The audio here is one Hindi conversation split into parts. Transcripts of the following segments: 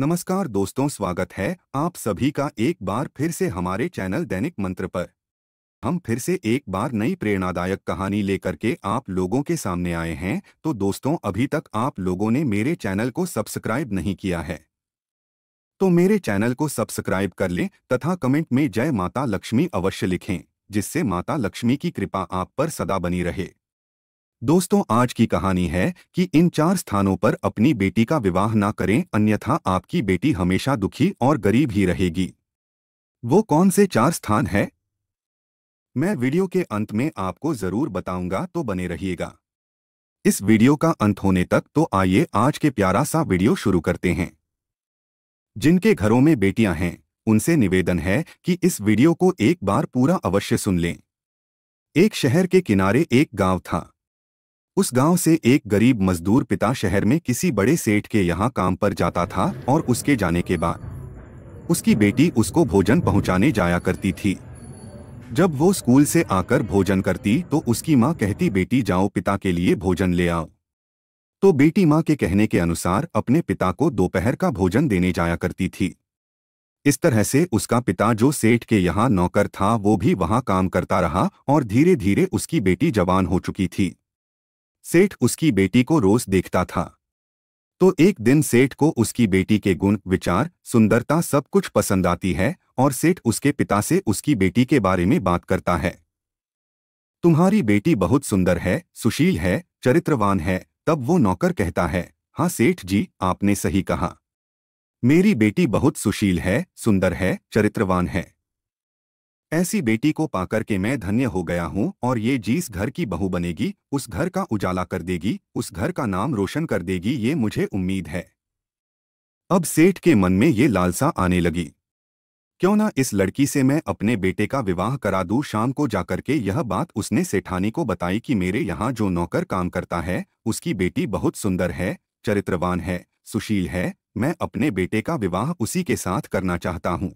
नमस्कार दोस्तों स्वागत है आप सभी का एक बार फिर से हमारे चैनल दैनिक मंत्र पर हम फिर से एक बार नई प्रेरणादायक कहानी लेकर के आप लोगों के सामने आए हैं तो दोस्तों अभी तक आप लोगों ने मेरे चैनल को सब्सक्राइब नहीं किया है तो मेरे चैनल को सब्सक्राइब कर लें तथा कमेंट में जय माता लक्ष्मी अवश्य लिखें जिससे माता लक्ष्मी की कृपा आप पर सदा बनी रहे दोस्तों आज की कहानी है कि इन चार स्थानों पर अपनी बेटी का विवाह ना करें अन्यथा आपकी बेटी हमेशा दुखी और गरीब ही रहेगी वो कौन से चार स्थान है मैं वीडियो के अंत में आपको जरूर बताऊंगा तो बने रहिएगा इस वीडियो का अंत होने तक तो आइए आज के प्यारा सा वीडियो शुरू करते हैं जिनके घरों में बेटियां हैं उनसे निवेदन है कि इस वीडियो को एक बार पूरा अवश्य सुन लें एक शहर के किनारे एक गांव था उस गांव से एक गरीब मजदूर पिता शहर में किसी बड़े सेठ के यहाँ काम पर जाता था और उसके जाने के बाद उसकी बेटी उसको भोजन पहुँचाने जाया करती थी जब वो स्कूल से आकर भोजन करती तो उसकी माँ कहती बेटी जाओ पिता के लिए भोजन ले आओ तो बेटी माँ के कहने के अनुसार अपने पिता को दोपहर का भोजन देने जाया करती थी इस तरह से उसका पिता जो सेठ के यहाँ नौकर था वो भी वहाँ काम करता रहा और धीरे धीरे उसकी बेटी जवान हो चुकी थी सेठ उसकी बेटी को रोज देखता था तो एक दिन सेठ को उसकी बेटी के गुण विचार सुंदरता सब कुछ पसंद आती है और सेठ उसके पिता से उसकी बेटी के बारे में बात करता है तुम्हारी बेटी बहुत सुंदर है सुशील है चरित्रवान है तब वो नौकर कहता है हाँ सेठ जी आपने सही कहा मेरी बेटी बहुत सुशील है सुंदर है चरित्रवान है ऐसी बेटी को पाकर के मैं धन्य हो गया हूँ और ये जिस घर की बहू बनेगी उस घर का उजाला कर देगी उस घर का नाम रोशन कर देगी ये मुझे उम्मीद है अब सेठ के मन में ये लालसा आने लगी क्यों ना इस लड़की से मैं अपने बेटे का विवाह करा दूं शाम को जाकर के यह बात उसने सेठानी को बताई कि मेरे यहाँ जो नौकर काम करता है उसकी बेटी बहुत सुंदर है चरित्रवान है सुशील है मैं अपने बेटे का विवाह उसी के साथ करना चाहता हूँ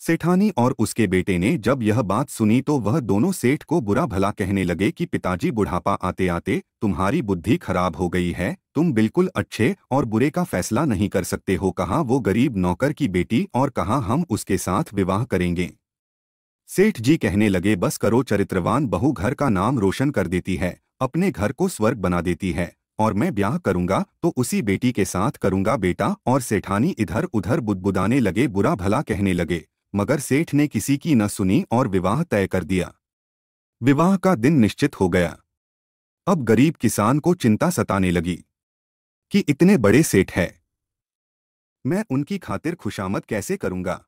सेठानी और उसके बेटे ने जब यह बात सुनी तो वह दोनों सेठ को बुरा भला कहने लगे कि पिताजी बुढ़ापा आते आते तुम्हारी बुद्धि खराब हो गई है तुम बिल्कुल अच्छे और बुरे का फैसला नहीं कर सकते हो कहा वो गरीब नौकर की बेटी और कहा हम उसके साथ विवाह करेंगे सेठ जी कहने लगे बस करो चरित्रवान बहु घर का नाम रोशन कर देती है अपने घर को स्वर्ग बना देती है और मैं ब्याह करूंगा तो उसी बेटी के साथ करूंगा बेटा और सेठानी इधर उधर बुदबुदाने लगे बुरा भला कहने लगे मगर सेठ ने किसी की न सुनी और विवाह तय कर दिया विवाह का दिन निश्चित हो गया अब गरीब किसान को चिंता सताने लगी कि इतने बड़े सेठ है मैं उनकी खातिर खुशामद कैसे करूंगा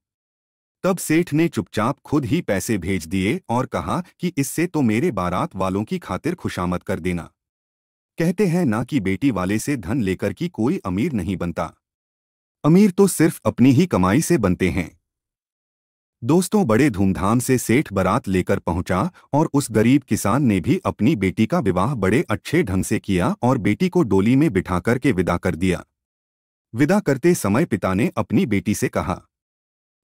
तब सेठ ने चुपचाप खुद ही पैसे भेज दिए और कहा कि इससे तो मेरे बारात वालों की खातिर खुशामद कर देना कहते हैं ना कि बेटी वाले से धन लेकर की कोई अमीर नहीं बनता अमीर तो सिर्फ अपनी ही कमाई से बनते हैं दोस्तों बड़े धूमधाम से सेठ बरात लेकर पहुंचा और उस गरीब किसान ने भी अपनी बेटी का विवाह बड़े अच्छे ढंग से किया और बेटी को डोली में बिठा करके विदा कर दिया विदा करते समय पिता ने अपनी बेटी से कहा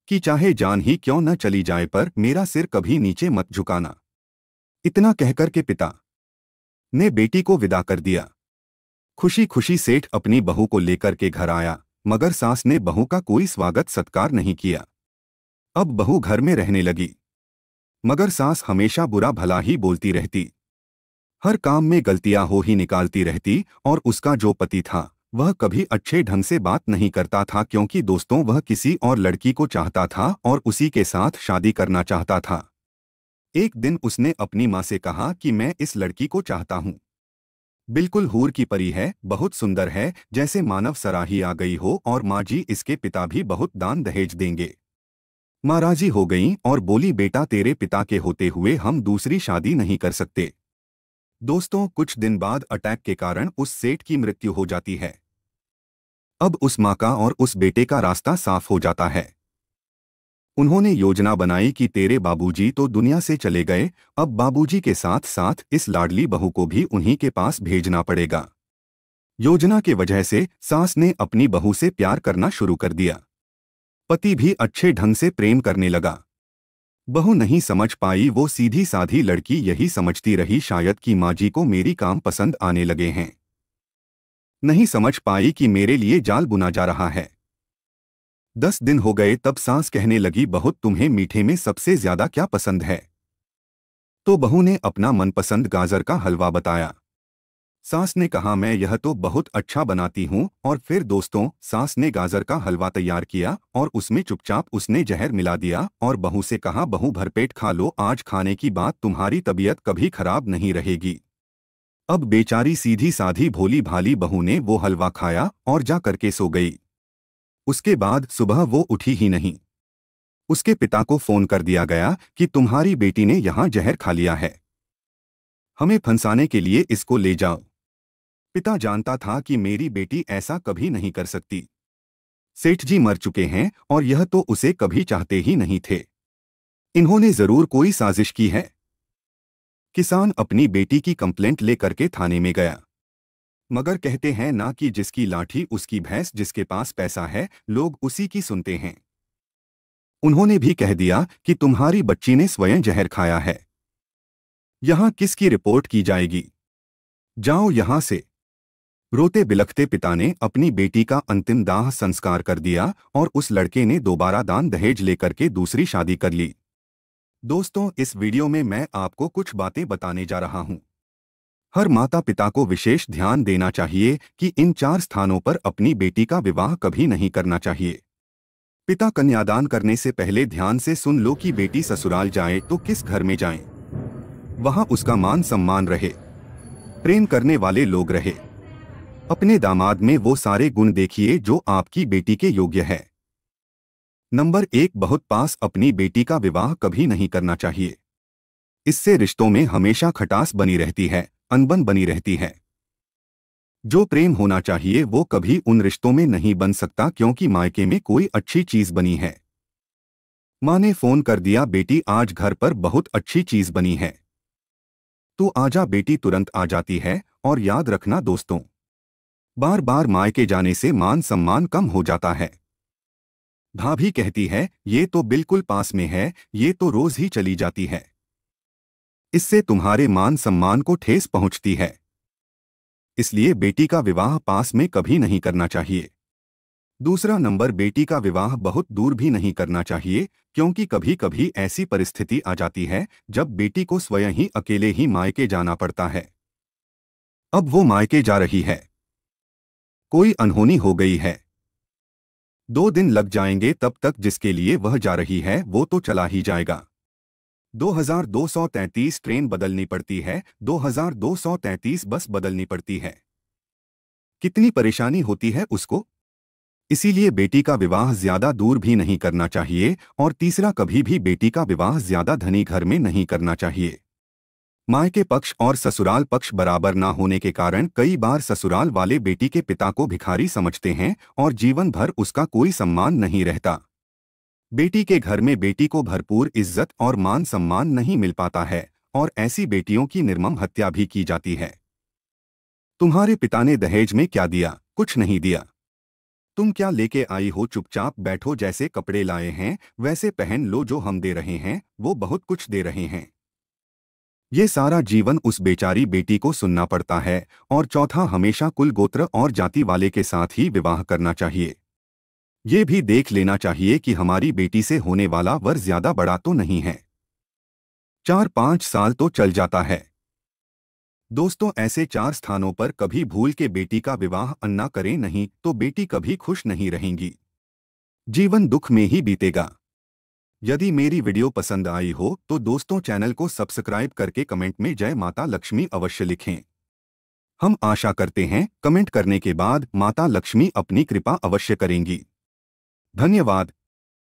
कि चाहे जान ही क्यों न चली जाए पर मेरा सिर कभी नीचे मत झुकाना इतना कहकर के पिता ने बेटी को विदा कर दिया खुशी खुशी सेठ अपनी बहू को लेकर के घर आया मगर सास ने बहू का कोई स्वागत सत्कार नहीं किया अब बहू घर में रहने लगी मगर सास हमेशा बुरा भला ही बोलती रहती हर काम में गलतियां हो ही निकालती रहती और उसका जो पति था वह कभी अच्छे ढंग से बात नहीं करता था क्योंकि दोस्तों वह किसी और लड़की को चाहता था और उसी के साथ शादी करना चाहता था एक दिन उसने अपनी माँ से कहा कि मैं इस लड़की को चाहता हूँ बिल्कुल हूर की परी है बहुत सुंदर है जैसे मानव सराही आ गई हो और माँ जी इसके पिता भी बहुत दान दहेज देंगे माँ राजी हो गई और बोली बेटा तेरे पिता के होते हुए हम दूसरी शादी नहीं कर सकते दोस्तों कुछ दिन बाद अटैक के कारण उस सेठ की मृत्यु हो जाती है अब उस माँ का और उस बेटे का रास्ता साफ हो जाता है उन्होंने योजना बनाई कि तेरे बाबूजी तो दुनिया से चले गए अब बाबूजी के साथ साथ इस लाडली बहू को भी उन्हीं के पास भेजना पड़ेगा योजना के वजह से सास ने अपनी बहू से प्यार करना शुरू कर दिया पति भी अच्छे ढंग से प्रेम करने लगा बहू नहीं समझ पाई वो सीधी साधी लड़की यही समझती रही शायद कि माँ जी को मेरी काम पसंद आने लगे हैं नहीं समझ पाई कि मेरे लिए जाल बुना जा रहा है दस दिन हो गए तब सांस कहने लगी बहुत तुम्हें मीठे में सबसे ज्यादा क्या पसंद है तो बहू ने अपना मनपसंद गाजर का हलवा बताया सास ने कहा मैं यह तो बहुत अच्छा बनाती हूँ और फिर दोस्तों सास ने गाजर का हलवा तैयार किया और उसमें चुपचाप उसने जहर मिला दिया और बहू से कहा बहू भरपेट खा लो आज खाने की बात तुम्हारी तबीयत कभी खराब नहीं रहेगी अब बेचारी सीधी साधी भोली भाली बहू ने वो हलवा खाया और जा करके सो गई उसके बाद सुबह वो उठी ही नहीं उसके पिता को फोन कर दिया गया कि तुम्हारी बेटी ने यहाँ जहर खा लिया है हमें फंसाने के लिए इसको ले जाओ पिता जानता था कि मेरी बेटी ऐसा कभी नहीं कर सकती सेठ जी मर चुके हैं और यह तो उसे कभी चाहते ही नहीं थे इन्होंने जरूर कोई साजिश की है किसान अपनी बेटी की कंप्लेंट लेकर के थाने में गया मगर कहते हैं ना कि जिसकी लाठी उसकी भैंस जिसके पास पैसा है लोग उसी की सुनते हैं उन्होंने भी कह दिया कि तुम्हारी बच्ची ने स्वयं जहर खाया है यहां किसकी रिपोर्ट की जाएगी जाओ यहां से रोते बिलखते पिता ने अपनी बेटी का अंतिम दाह संस्कार कर दिया और उस लड़के ने दोबारा दान दहेज लेकर के दूसरी शादी कर ली दोस्तों इस वीडियो में मैं आपको कुछ बातें बताने जा रहा हूं हर माता पिता को विशेष ध्यान देना चाहिए कि इन चार स्थानों पर अपनी बेटी का विवाह कभी नहीं करना चाहिए पिता कन्यादान करने से पहले ध्यान से सुन लो कि बेटी ससुराल जाए तो किस घर में जाए वहां उसका मान सम्मान रहे प्रेम करने वाले लोग रहे अपने दामाद में वो सारे गुण देखिए जो आपकी बेटी के योग्य है नंबर एक बहुत पास अपनी बेटी का विवाह कभी नहीं करना चाहिए इससे रिश्तों में हमेशा खटास बनी रहती है अनबन बनी रहती है जो प्रेम होना चाहिए वो कभी उन रिश्तों में नहीं बन सकता क्योंकि मायके में कोई अच्छी चीज बनी है माँ ने फोन कर दिया बेटी आज घर पर बहुत अच्छी चीज बनी है तो आजा बेटी तुरंत आ जाती है और याद रखना दोस्तों बार बार मायके जाने से मान सम्मान कम हो जाता है भाभी कहती है ये तो बिल्कुल पास में है ये तो रोज ही चली जाती है इससे तुम्हारे मान सम्मान को ठेस पहुंचती है इसलिए बेटी का विवाह पास में कभी नहीं करना चाहिए दूसरा नंबर बेटी का विवाह बहुत दूर भी नहीं करना चाहिए क्योंकि कभी कभी ऐसी परिस्थिति आ जाती है जब बेटी को स्वयं ही अकेले ही मायके जाना पड़ता है अब वो मायके जा रही है कोई अनहोनी हो गई है दो दिन लग जाएंगे तब तक जिसके लिए वह जा रही है वो तो चला ही जाएगा 2233 ट्रेन बदलनी पड़ती है 2233 बस बदलनी पड़ती है कितनी परेशानी होती है उसको इसीलिए बेटी का विवाह ज्यादा दूर भी नहीं करना चाहिए और तीसरा कभी भी बेटी का विवाह ज्यादा धनी घर में नहीं करना चाहिए मायके पक्ष और ससुराल पक्ष बराबर ना होने के कारण कई बार ससुराल वाले बेटी के पिता को भिखारी समझते हैं और जीवन भर उसका कोई सम्मान नहीं रहता बेटी के घर में बेटी को भरपूर इज्जत और मान सम्मान नहीं मिल पाता है और ऐसी बेटियों की निर्मम हत्या भी की जाती है तुम्हारे पिता ने दहेज में क्या दिया कुछ नहीं दिया तुम क्या लेके आई हो चुपचाप बैठो जैसे कपड़े लाए हैं वैसे पहन लो जो हम दे रहे हैं वो बहुत कुछ दे रहे हैं ये सारा जीवन उस बेचारी बेटी को सुनना पड़ता है और चौथा हमेशा कुल गोत्र और जाति वाले के साथ ही विवाह करना चाहिए ये भी देख लेना चाहिए कि हमारी बेटी से होने वाला वर ज्यादा बड़ा तो नहीं है चार पांच साल तो चल जाता है दोस्तों ऐसे चार स्थानों पर कभी भूल के बेटी का विवाह अन्ना करें नहीं तो बेटी कभी खुश नहीं रहेंगी जीवन दुख में ही बीतेगा यदि मेरी वीडियो पसंद आई हो तो दोस्तों चैनल को सब्सक्राइब करके कमेंट में जय माता लक्ष्मी अवश्य लिखें हम आशा करते हैं कमेंट करने के बाद माता लक्ष्मी अपनी कृपा अवश्य करेंगी धन्यवाद